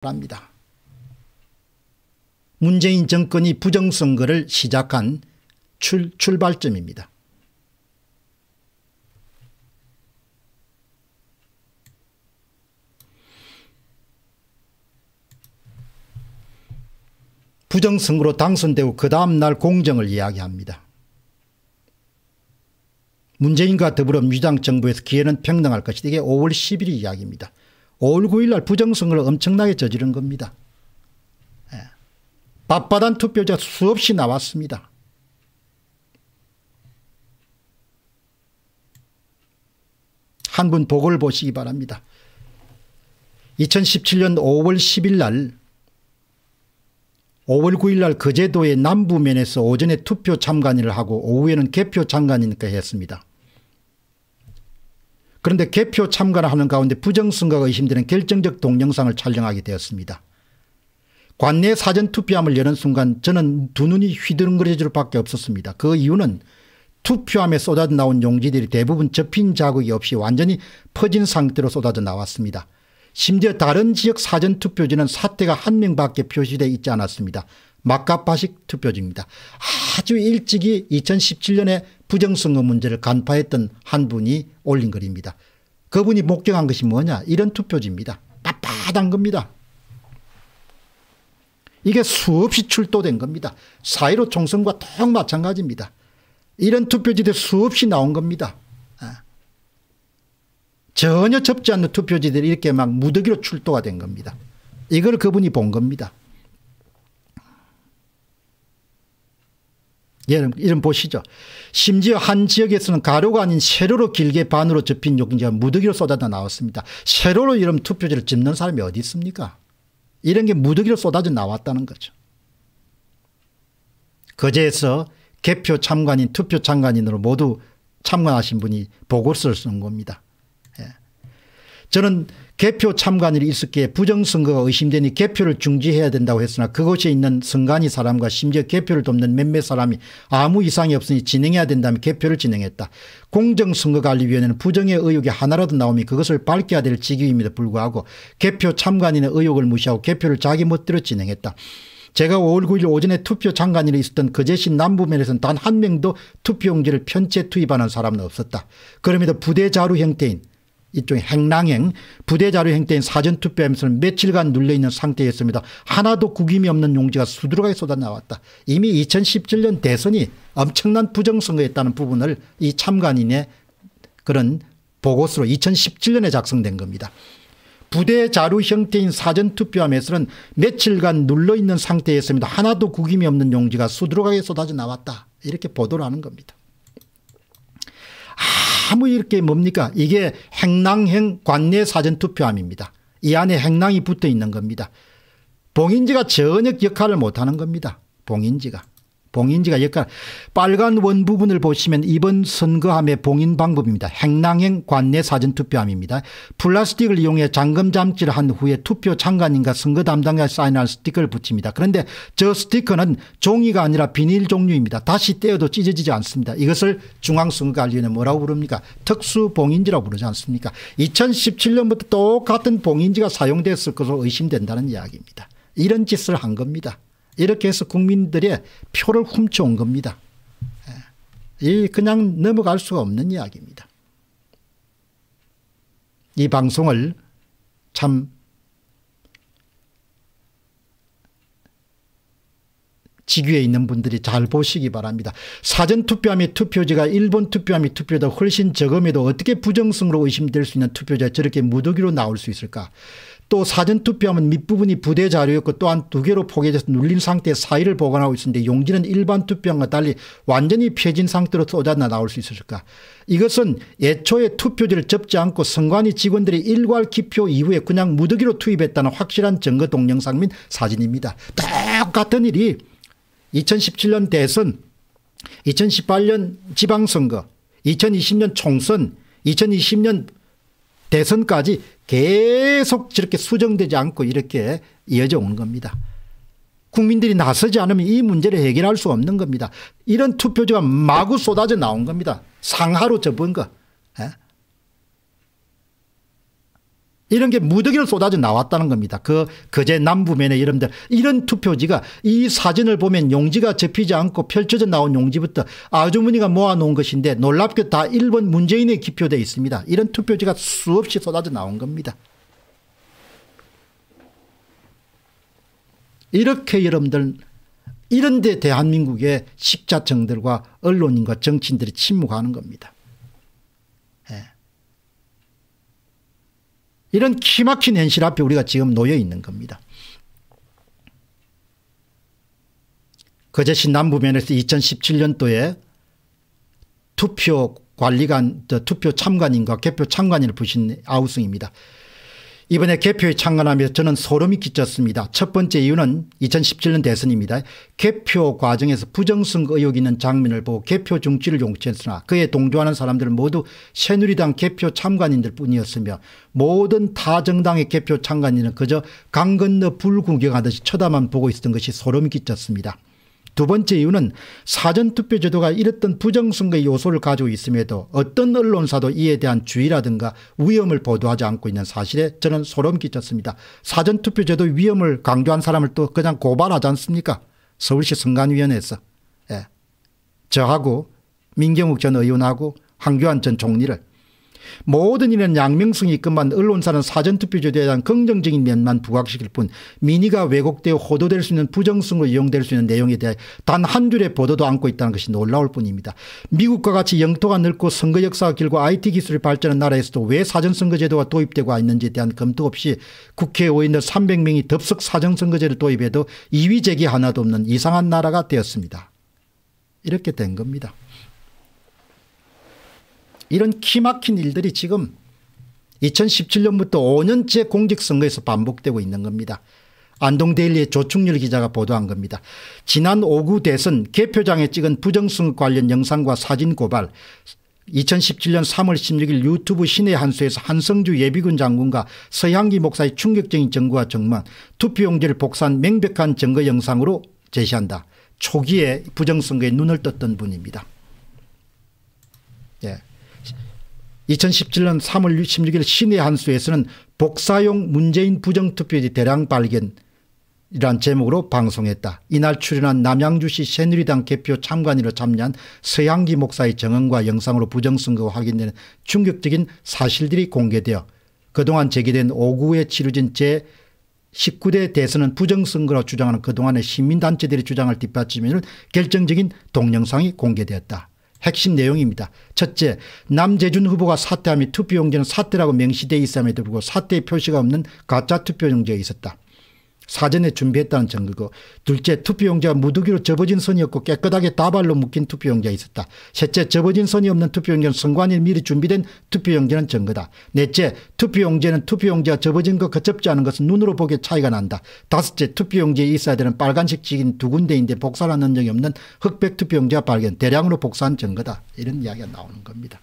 바랍니다. 문재인 정권이 부정선거를 시작한 출, 출발점입니다. 부정선거로 당선되고 그 다음날 공정을 이야기합니다. 문재인과 더불어민주당 정부에서 기회는 평등할 것이다. 이게 5월 10일 이야기입니다. 5월 9일 날 부정선거를 엄청나게 저지른 겁니다. 예. 바단 투표자 수없이 나왔습니다. 한 분 보고를 보시기 바랍니다. 2017년 5월 10일 날 5월 9일 날 거제도의 남부면에서 오전에 투표 참관을 하고 오후에는 개표 참관이니까 했습니다. 그런데 개표 참관을 하는 가운데 부정선거가 의심되는 결정적 동영상을 촬영하게 되었습니다. 관내 사전투표함을 여는 순간 저는 두 눈이 휘두른거려질 밖에 없었습니다. 그 이유는 투표함에 쏟아져 나온 용지들이 대부분 접힌 자국이 없이 완전히 퍼진 상태로 쏟아져 나왔습니다. 심지어 다른 지역 사전투표지는 사태가 한 명밖에 표시되어 있지 않았습니다. 막가파식 투표지입니다. 아주 일찍이 2017년에 부정선거 문제를 간파했던 한 분이 올린 글입니다. 그분이 목격한 것이 뭐냐 이런 투표지입니다. 빳빳한 겁니다. 이게 수없이 출도된 겁니다. 4.15 총선과 똑 마찬가지입니다. 이런 투표지들 수없이 나온 겁니다. 아. 전혀 접지 않는 투표지들이 이렇게 막 무더기로 출도가 된 겁니다. 이걸 그분이 본 겁니다. 예는 이름 보시죠. 심지어 한 지역에서는 가로가 아닌 세로로 길게 반으로 접힌 용지가 무더기로 쏟아져 나왔습니다. 세로로 이런 투표지를 집는 사람이 어디 있습니까? 이런 게 무더기로 쏟아져 나왔다는 거죠. 거제에서 개표 참관인 투표 참관인으로 모두 참관하신 분이 보고서를 쓴 겁니다. 저는 개표 참관일이 있었기에 부정선거가 의심되니 개표를 중지해야 된다고 했으나 그곳에 있는 선관위 사람과 심지어 개표를 돕는 몇몇 사람이 아무 이상이 없으니 진행해야 된다며 개표를 진행했다. 공정선거관리위원회는 부정의 의혹이 하나라도 나오면 그것을 밝혀야 될 직위임에도 불구하고 개표 참관인의 의혹을 무시하고 개표를 자기 멋대로 진행했다. 제가 5월 9일 오전에 투표 장관일이 있었던 거제시 남부면에서는 단 한 명도 투표용지를 편채 투입하는 사람은 없었다. 그럼에도 부대자루 형태인 이쪽에 행랑행 부대자료 행태인 사전투표하면서는 며칠간 눌려있는 상태였습니다. 하나도 구김이 없는 용지가 수두룩하게 쏟아나왔다. 이미 2017년 대선이 엄청난 부정선거였다는 부분을 이 참관인의 그런 보고서로 2017년에 작성된 겁니다. 부대 자료 형태인 사전투표함에서는 며칠간 눌러있는 상태였습니다. 하나도 구김이 없는 용지가 수두룩하게 쏟아져 나왔다. 이렇게 보도를 하는 겁니다. 아무 이렇게 뭡니까 이게 행랑행 관내 사전투표함입니다. 이 안에 행랑이 붙어 있는 겁니다. 봉인지가 전혀 역할을 못하는 겁니다. 봉인지가. 봉인지가 역할 빨간 원 부분을 보시면 이번 선거함의 봉인 방법입니다. 행랑행 관내 사전투표함입니다. 플라스틱을 이용해 잠금 잠지를 한 후에 투표 참관인과 선거 담당자 사인할 스티커를 붙입니다. 그런데 저 스티커는 종이가 아니라 비닐 종류입니다. 다시 떼어도 찢어지지 않습니다. 이것을 중앙선거관리위 뭐라고 부릅니까 특수봉인지라고 부르지 않습니까 2017년부터 똑같은 봉인지가 사용됐을 것으로 의심된다는 이야기입니다. 이런 짓을 한 겁니다. 이렇게 해서 국민들의 표를 훔쳐온 겁니다. 예. 이 그냥 넘어갈 수가 없는 이야기입니다. 이 방송을 참 지위에 있는 분들이 잘 보시기 바랍니다. 사전투표함의 투표지가 일본 투표함의 투표보다 훨씬 적음에도 어떻게 부정성으로 의심될 수 있는 투표자 저렇게 무더기로 나올 수 있을까? 또사전투표함은 밑부분이 부대 자료였고 또한 두 개로 포개져서 눌린 상태의 사이를 보관하고 있었는데 용지는 일반 투표함과 달리 완전히 폐진 상태로 쏟아나 나올 수있을까 이것은 애초에 투표지를 접지 않고 선관위 직원들이 일괄 기표 이후에 그냥 무더기로 투입했다는 확실한 증거 동영상 및 사진입니다. 똑같은 일이 2017년 대선 2018년 지방선거 2020년 총선 2020년 대선까지 계속 저렇게 수정되지 않고 이렇게 이어져 오는 겁니다. 국민들이 나서지 않으면 이 문제를 해결할 수 없는 겁니다. 이런 투표지가 마구 쏟아져 나온 겁니다. 상하로 접은 거. 에? 예? 이런 게 무더기를 쏟아져 나왔다는 겁니다. 그 거제 남부면에 여러분들 이런 투표지가 이 사진을 보면 용지가 접히지 않고 펼쳐져 나온 용지부터 아주머니가 모아놓은 것인데 놀랍게 다 일본 문재인에 기표되어 있습니다. 이런 투표지가 수없이 쏟아져 나온 겁니다. 이렇게 여러분들 이런 데 대한민국의 십자층들과 언론인과 정치인들이 침묵하는 겁니다. 이런 기막힌 현실 앞에 우리가 지금 놓여 있는 겁니다. 거제시 남부면에서 2017년도에 투표 관리관, 투표 참관인과 개표 참관인을 부신 아우승입니다. 이번에 개표에 참관하며 저는 소름이 끼쳤습니다. 첫 번째 이유는 2017년 대선입니다. 개표 과정에서 부정선거 의혹이 있는 장면을 보고 개표 중지를 용치했으나 그에 동조하는 사람들은 모두 새누리당 개표 참관인들 뿐이었으며 모든 타 정당의 개표 참관인은 그저 강 건너 불 구경하듯이 쳐다만 보고 있었던 것이 소름이 끼쳤습니다. 두 번째 이유는 사전투표 제도가 이랬던 부정선거 요소를 가지고 있음에도 어떤 언론사도 이에 대한 주의라든가 위험을 보도하지 않고 있는 사실에 저는 소름 끼쳤습니다. 사전투표 제도 위험을 강조한 사람을 또 그냥 고발하지 않습니까 서울시 선관위원회에서. 예. 저하고 민경욱 전 의원하고 황교안 전 총리를 모든 일은 양명성이 있건만 언론사는 사전투표제도에 대한 긍정적인 면만 부각시킬 뿐 민의가 왜곡되어 호도될 수 있는 부정성으로 이용될 수 있는 내용에 대해 단 한 줄의 보도도 안고 있다는 것이 놀라울 뿐입니다. 미국과 같이 영토가 넓고 선거 역사가 길고 IT 기술이 발전한 나라에서도 왜 사전선거제도가 도입되고 있는지에 대한 검토 없이 국회의원들 300명이 덥석 사전선거제를 도입해도 이의제기 하나도 없는 이상한 나라가 되었습니다. 이렇게 된 겁니다. 이런 기막힌 일들이 지금 2017년부터 5년째 공직선거에서 반복되고 있는 겁니다. 안동데일리의 조충렬 기자가 보도한 겁니다. 지난 5구 대선 개표장에 찍은 부정선거 관련 영상과 사진 고발 2017년 3월 16일 유튜브 신의 한수에서 한성주 예비군 장군과 서향기 목사의 충격적인 정구와 정만 투표용지를 복사한 명백한 증거 영상으로 제시한다. 초기에 부정선거에 눈을 떴던 분입니다. 예. 2017년 3월 16일 시내 한수에서는 복사용 문재인 부정투표지 대량 발견 이란 제목으로 방송했다. 이날 출연한 남양주시 새누리당 개표 참관으로 참여한 서양기 목사의 정언과 영상으로 부정선거가 확인되는 충격적인 사실들이 공개되어 그동안 제기된 5구에 치러진 제 19대 대선은 부정선거라 주장하는 그동안의 시민단체들의 주장을 뒷받침하는 결정적인 동영상이 공개되었다. 핵심 내용입니다. 첫째, 남재준 후보가 사퇴하며 투표용지는 사퇴라고 명시되어 있음에도 불구하고 사퇴 표시가 없는 가짜 투표용지가 있었다. 사전에 준비했다는 증거고 둘째 투표용지가 무더기로 접어진 선이 없고 깨끗하게 다발로 묶인 투표용지가 있었다. 셋째 접어진 선이 없는 투표용지는 선관위에 미리 준비된 투표용지는 증거다. 넷째 투표용지는 투표용지가 접어진 것거 c h 지 않은 것은 눈으로 보기에 차이가 난다. 다섯째 투표용지에 있어야 되는 빨간색 지긴 두 군데인데 복사를 한 흔적이 없는 흑백 투표용지가 발견 대량으로 복사한 증거다. 이런 이야기가 나오는 겁니다.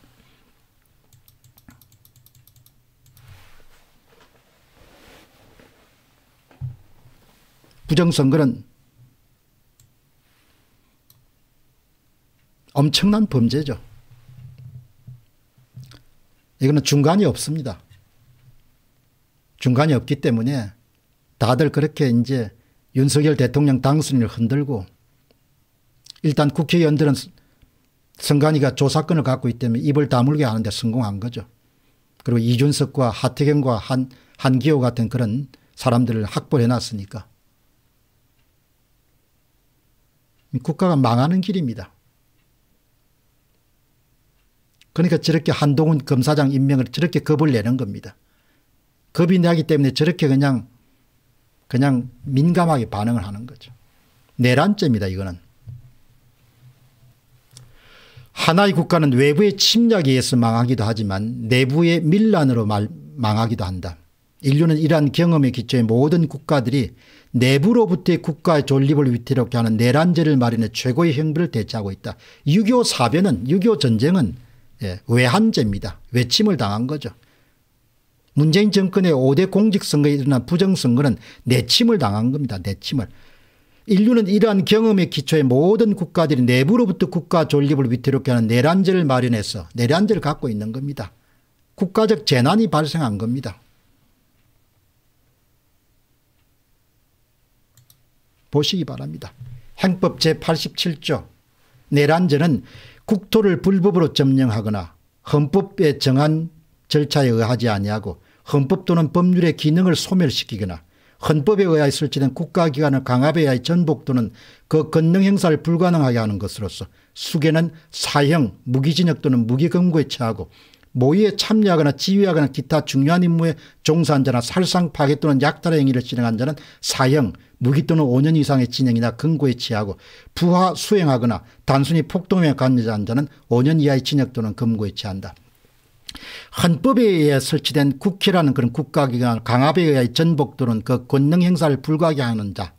부정선거는 엄청난 범죄죠. 이거는 중간이 없습니다. 중간이 없기 때문에 다들 그렇게 이제 윤석열 대통령 당선을 흔들고 일단 국회의원들은 선관위가 조사권을 갖고 있기 때문에 입을 다물게 하는데 성공한 거죠. 그리고 이준석과 하태경과 한, 한기호 같은 그런 사람들을 확보해 놨으니까. 국가가 망하는 길입니다. 그러니까 저렇게 한동훈 검사장 임명을 저렇게 겁을 내는 겁니다. 겁이 나기 때문에 저렇게 그냥 그냥 민감하게 반응을 하는 거죠. 내란죄입니다. 이거는. 하나의 국가는 외부의 침략에 의해서 망하기도 하지만 내부의 밀란으로 망하기도 한다. 인류는 이러한 경험에 기초해 모든 국가들이 내부로부터의 국가의 존립을 위태롭게 하는 내란제를 마련해 최고의 형벌을 대체하고 있다. 6.25 사변은 6.25 전쟁은 예, 외한제입니다. 외침을 당한 거죠. 문재인 정권의 5대 공직선거에 일어난 부정선거는 내침을 당한 겁니다. 내침을. 인류는 이러한 경험에 기초해 모든 국가들이 내부로부터 국가 존립을 위태롭게 하는 내란제를 마련해서 내란제를 갖고 있는 겁니다. 국가적 재난이 발생한 겁니다. 보시기 바랍니다. 행법 제87조 내란죄는 국토를 불법으로 점령하거나 헌법에 정한 절차에 의하지 아니하고 헌법 또는 법률의 기능을 소멸시키거나 헌법에 의하였을지는 국가기관의 강압에 의하여 전복 또는 그 권능 행사를 불가능하게 하는 것으로서 수개는 사형, 무기징역 또는 무기검거에 처하고 모의에 참여하거나 지휘하거나 기타 중요한 임무에 종사한 자나 살상 파괴 또는 약탈의 행위를 실행한 자는 사형, 무기 또는 5년 이상의 진행이나 금고에 처하고 부하 수행하거나 단순히 폭동에 관여한 자는 5년 이하의 징역 또는 금고에 처한다. 헌법에 의해 설치된 국회라는 그런 국가기관 강압에 의해 전복 또는 그 권능 행사를 불가하게 하는 자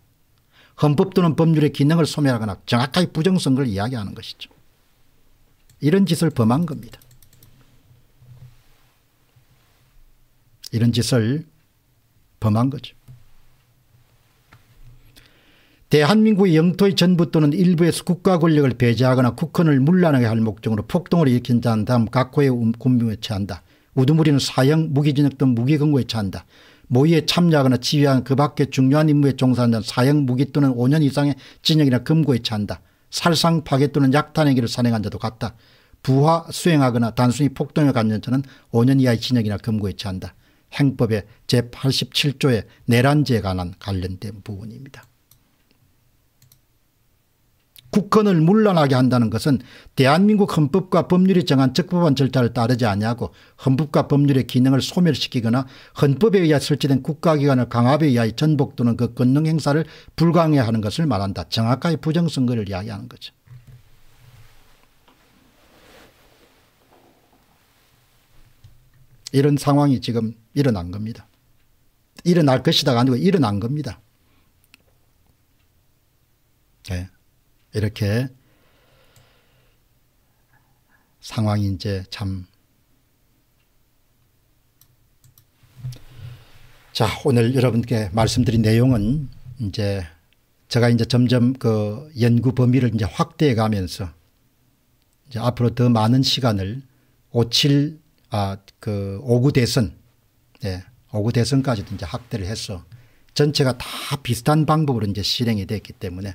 헌법 또는 법률의 기능을 소멸하거나 정확하게 부정선거 이야기하는 것이죠. 이런 짓을 범한 겁니다. 이런 짓을 범한 거죠. 대한민국의 영토의 전부 또는 일부에서 국가 권력을 배제하거나 국헌을 물란하게 할 목적으로 폭동을 일으킨 자한 다음 각호의 군명에 처한다. 우두머리는 사형 무기진역등 무기근고에 처한다. 모의에 참여하거나 지휘한 그 밖의 중요한 임무에 종사한 자는 사형 무기 또는 5년 이상의 진역이나 금고에 처한다. 살상 파괴 또는 약탄 행위를 산행한 자도 같다. 부하 수행하거나 단순히 폭동에 관련 자는 5년 이하의 진역이나 금고에 처한다. 행법의 제87조의 내란죄에 관한 관련된 부분입니다. 국권을 물러나게 한다는 것은 대한민국 헌법과 법률이 정한 적법한 절차를 따르지 아니하고 헌법과 법률의 기능을 소멸시키거나 헌법에 의해 설치된 국가기관을 강압에 의해 전복 또는 그 권능 행사를 불강해 하는 것을 말한다. 정확하게 부정선거를 이야기하는 거죠. 이런 상황이 지금 일어난 겁니다. 일어날 것이다가 아니고 일어난 겁니다. 네. 이렇게 상황이 이제 참. 자, 오늘 여러분께 말씀드린 내용은 이제 제가 이제 점점 그 연구 범위를 이제 확대해 가면서 이제 앞으로 더 많은 시간을 57, 아, 그5 9 대선, 예, 5구 대선까지도 이제 확대를 해서 전체가 다 비슷한 방법으로 이제 실행이 됐기 때문에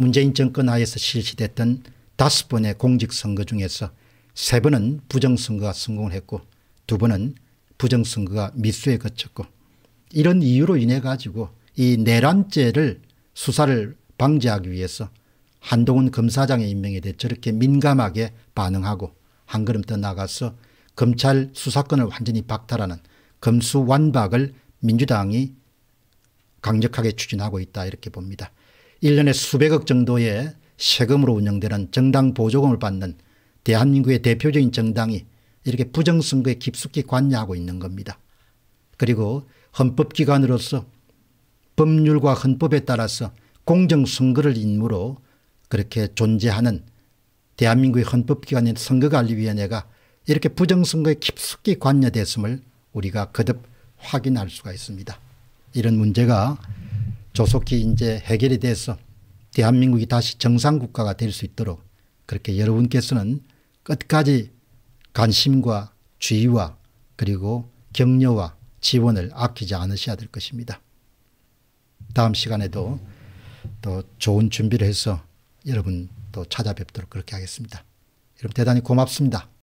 문재인 정권 하에서 실시됐던 다섯 번의 공직선거 중에서 세 번은 부정선거가 성공을 했고 두 번은 부정선거가 미수에 거쳤고 이런 이유로 인해 가지고 이 내란죄를 수사를 방지하기 위해서 한동훈 검사장의 임명이 돼 저렇게 민감하게 반응하고 한 걸음 더 나가서 검찰 수사권을 완전히 박탈하는 검수완박을 민주당이 강력하게 추진하고 있다 이렇게 봅니다. 1년에 수백억 정도의 세금으로 운영되는 정당 보조금을 받는 대한민국의 대표적인 정당이 이렇게 부정선거에 깊숙이 관여하고 있는 겁니다. 그리고 헌법기관으로서 법률과 헌법에 따라서 공정선거를 임무로 그렇게 존재하는 대한민국의 헌법기관인 선거관리위원회가 이렇게 부정선거에 깊숙이 관여됐음을 우리가 거듭 확인할 수가 있습니다. 이런 문제가 조속히 이제 해결이 돼서 대한민국이 다시 정상국가가 될 수 있도록 그렇게 여러분께서는 끝까지 관심과 주의와 그리고 격려와 지원을 아끼지 않으셔야 될 것입니다. 다음 시간에도 또 좋은 준비를 해서 여러분 또 찾아뵙도록 그렇게 하겠습니다. 여러분 대단히 고맙습니다.